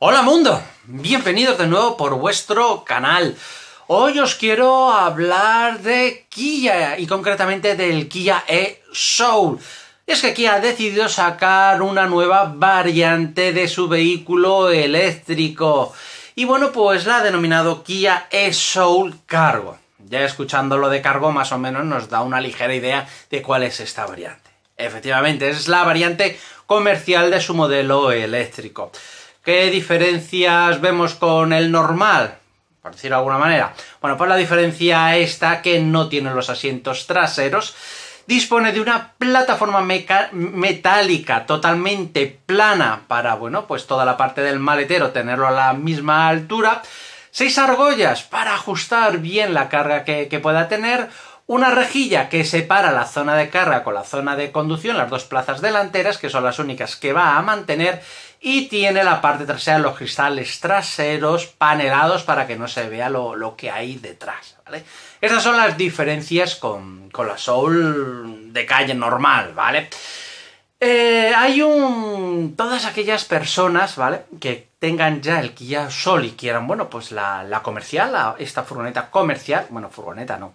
Hola mundo, bienvenidos de nuevo por vuestro canal. Hoy os quiero hablar de Kia y concretamente del Kia e-Soul. Es que Kia ha decidido sacar una nueva variante de su vehículo eléctrico. Y bueno, pues la ha denominado Kia e-Soul Cargo. Ya escuchando lo de cargo más o menos nos da una ligera idea de cuál es esta variante. Efectivamente, es la variante comercial de su modelo eléctrico. ¿Qué diferencias vemos con el normal? Por decirlo de alguna manera. Bueno, pues la diferencia está que no tiene los asientos traseros. Dispone de una plataforma metálica totalmente plana para, bueno, pues toda la parte del maletero tenerlo a la misma altura. Seis argollas para ajustar bien la carga que pueda tener una rejilla que separa la zona de carga con la zona de conducción, las dos plazas delanteras, que son las únicas que va a mantener, y tiene la parte trasera los cristales traseros panelados para que no se vea lo, que hay detrás. ¿vale? Estas son las diferencias con, la Soul de calle normal, ¿vale? Eh, hay un... todas aquellas personas, ¿vale? Que tengan ya el Kia Soul y quieran, bueno, pues la, comercial, esta furgoneta comercial, bueno, furgoneta no,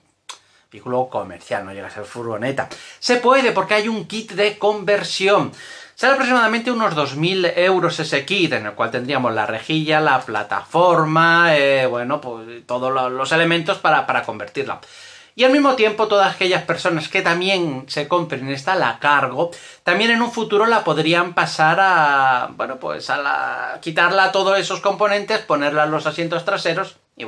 vehículo comercial, no llega a ser furgoneta. Se puede porque hay un kit de conversión. Será aproximadamente unos 2.000 euros ese kit, en el cual tendríamos la rejilla, la plataforma, eh, bueno, pues todos los elementos para, convertirla. Y al mismo tiempo, todas aquellas personas que también se compren esta la cargo, también en un futuro la podrían pasar a, bueno, pues a quitarla todos esos componentes, ponerla en los asientos traseros y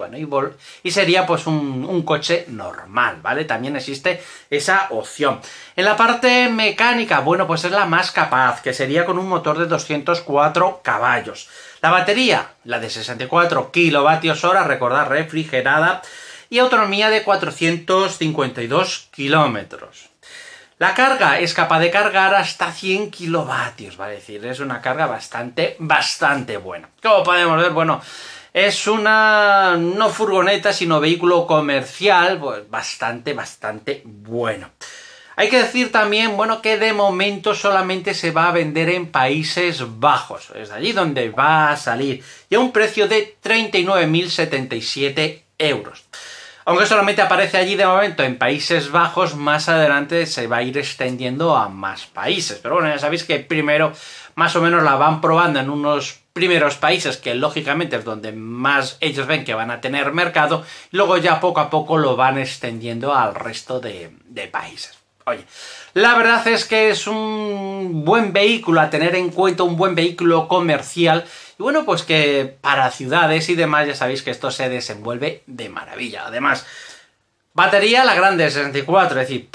y, sería pues un, coche normal, ¿vale? También existe esa opción. En la parte mecánica, bueno, pues es la más capaz, que sería con un motor de 204 caballos. La batería, la de 64 kWh, recordad, refrigerada, y autonomía de 452 kilómetros. La carga es capaz de cargar hasta 100 kilovatios, ¿vale? Es decir, es una carga bastante, bastante buena. Como podemos ver, bueno, es una, no furgoneta, sino vehículo comercial, pues bastante, bastante bueno. Hay que decir también, bueno, que de momento solamente se va a vender en Países Bajos, es allí donde va a salir, y a un precio de 39.077 euros. Aunque solamente aparece allí de momento en Países Bajos, más adelante se va a ir extendiendo a más países. Pero bueno, ya sabéis que primero más o menos la van probando en unos primeros países, que lógicamente es donde más ellos ven que van a tener mercado, luego ya poco a poco lo van extendiendo al resto de, de países. Oye, la verdad es que es un buen vehículo a tener en cuenta, un buen vehículo comercial. Y bueno, pues que para ciudades y demás ya sabéis que esto se desenvuelve de maravilla. Además, batería la grande 64, es decir,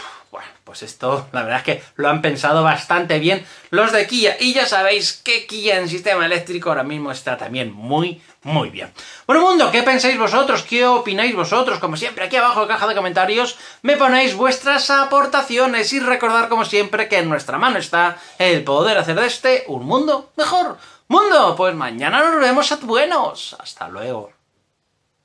pues esto, la verdad es que lo han pensado bastante bien los de Kia. Y ya sabéis que Kia en sistema eléctrico ahora mismo está también muy, muy bien. Bueno, mundo, ¿qué pensáis vosotros? ¿Qué opináis vosotros? Como siempre, aquí abajo en caja de comentarios me ponéis vuestras aportaciones y recordar, como siempre, que en nuestra mano está el poder hacer de este un mundo mejor. Mundo, pues mañana nos vemos a buenos. Hasta luego.